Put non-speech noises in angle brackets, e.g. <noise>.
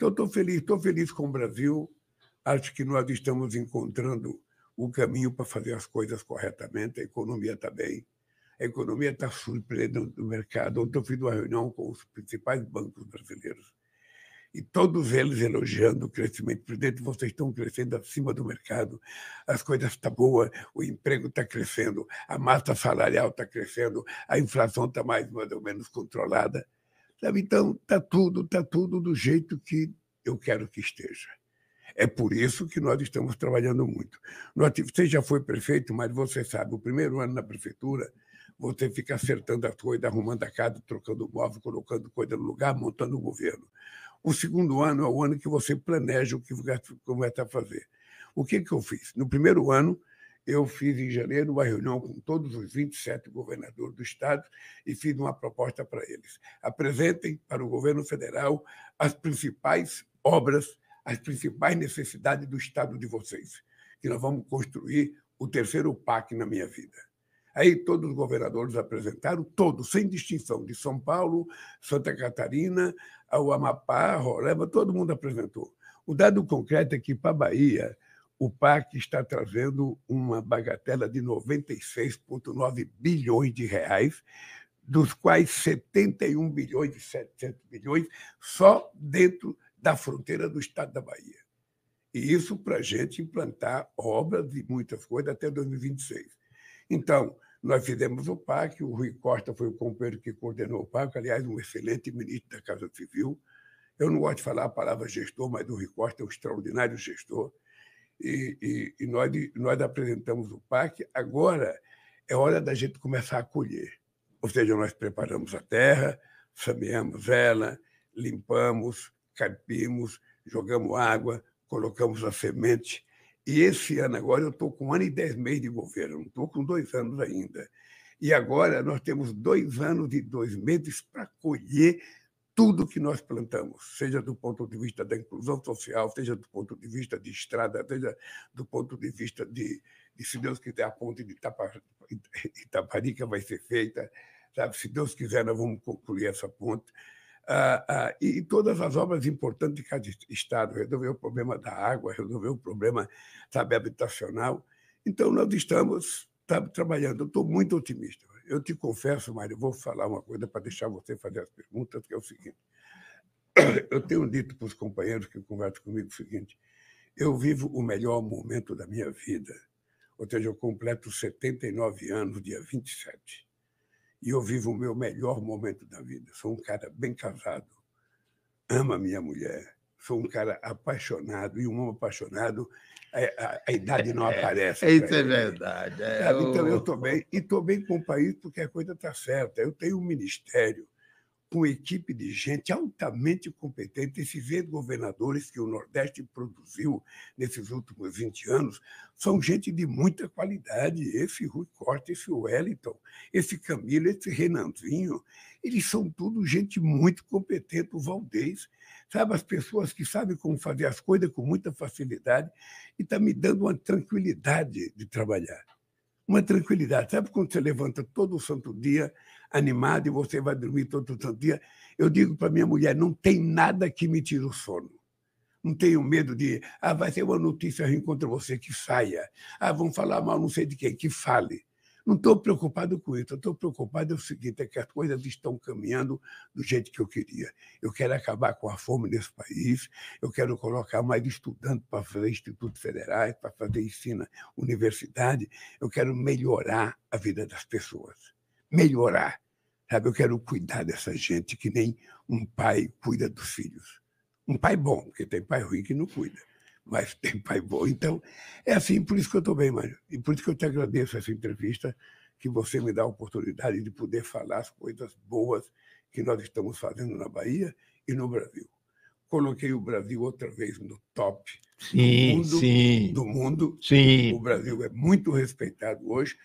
Então, estou feliz, estou feliz com o Brasil. Acho que nós estamos encontrando o caminho para fazer as coisas corretamente, a economia está bem, A economia está surpreendendo o mercado. Ontem eu fiz uma reunião com os principais bancos brasileiros e todos eles elogiando o crescimento. Presidente, vocês estão crescendo acima do mercado, as coisas estão tá boas, o emprego está crescendo, a massa salarial está crescendo, a inflação está mais ou menos controlada. Sabe? Então, está tudo, tá tudo do jeito que eu quero que esteja. É por isso que nós estamos trabalhando muito. Você já foi prefeito, mas você sabe, o primeiro ano na prefeitura, você fica acertando as coisas, arrumando a casa, trocando móveis móvel, colocando coisa no lugar, montando o governo. O segundo ano é o ano que você planeja o que você começa é a fazer. O que, que eu fiz? No primeiro ano, eu fiz em janeiro uma reunião com todos os 27 governadores do Estado e fiz uma proposta para eles. Apresentem para o governo federal as principais obras, as principais necessidades do Estado de vocês, que nós vamos construir o terceiro PAC na minha vida. Aí todos os governadores apresentaram, todos, sem distinção, de São Paulo, Santa Catarina, ao Amapá, Roraima, todo mundo apresentou. O dado concreto é que para a Bahia, o PAC está trazendo uma bagatela de 96,9 bilhões de reais, dos quais 71 bilhões e 700 bilhões só dentro da fronteira do estado da Bahia. E isso para a gente implantar obras e muitas coisas até 2026. Então, nós fizemos o PAC, o Rui Costa foi o companheiro que coordenou o PAC, aliás, um excelente ministro da Casa Civil. Eu não gosto de falar a palavra gestor, mas o Rui Costa é um extraordinário gestor e, e, e nós, nós apresentamos o parque. Agora é hora da gente começar a colher. Ou seja, nós preparamos a terra, saneamos ela, limpamos, capimos, jogamos água, colocamos a semente. E esse ano agora eu estou com um ano e dez meses de governo, estou com dois anos ainda. E agora nós temos dois anos e dois meses para colher tudo que nós plantamos, seja do ponto de vista da inclusão social, seja do ponto de vista de estrada, seja do ponto de vista de, de se Deus quiser, a ponte de Itaparica vai ser feita, sabe? se Deus quiser, nós vamos concluir essa ponte. Ah, ah, e todas as obras importantes de cada Estado, resolver o problema da água, resolver o problema sabe, habitacional. Então, nós estamos sabe, trabalhando. estou muito otimista eu te confesso, Mário, vou falar uma coisa para deixar você fazer as perguntas, que é o seguinte. <coughs> Eu tenho dito para os companheiros que conversam comigo o seguinte: eu vivo o melhor momento da minha vida. Ou seja, eu completo 79 anos, dia 27. E eu vivo o meu melhor momento da vida. Sou um cara bem casado, amo a minha mulher, foi um cara apaixonado e um homem apaixonado, é, a, a idade não é, aparece. É, isso é verdade. É, então eu estou bem, e estou bem com o país porque a coisa está certa. Eu tenho um ministério com equipe de gente altamente competente. Esses ex-governadores que o Nordeste produziu nesses últimos 20 anos são gente de muita qualidade. Esse Rui Corte, esse Wellington, esse Camilo, esse Renanzinho, eles são tudo gente muito competente. O Valdez, sabe, as pessoas que sabem como fazer as coisas com muita facilidade e está me dando uma tranquilidade de trabalhar uma tranquilidade. Sabe quando você levanta todo santo dia animado e você vai dormir todo santo dia? Eu digo para minha mulher: não tem nada que me tire o sono. Não tenho medo de, ah, vai ser uma notícia eu contra você, que saia. Ah, vão falar mal não sei de quem, que fale. Não estou preocupado com isso. Estou preocupado é o seguinte: é que as coisas estão caminhando do jeito que eu queria. Eu quero acabar com a fome nesse país. Eu quero colocar mais estudantes para fazer institutos federais, para fazer ensino, universidade. Eu quero melhorar a vida das pessoas. Melhorar. Sabe, eu quero cuidar dessa gente que nem um pai cuida dos filhos. Um pai bom, porque tem pai ruim que não cuida mas tem pai bom. Então, é assim, por isso que eu estou bem, Mário. E por isso que eu te agradeço essa entrevista, que você me dá a oportunidade de poder falar as coisas boas que nós estamos fazendo na Bahia e no Brasil. Coloquei o Brasil outra vez no top sim, do mundo. Sim. Do mundo. Sim. O Brasil é muito respeitado hoje.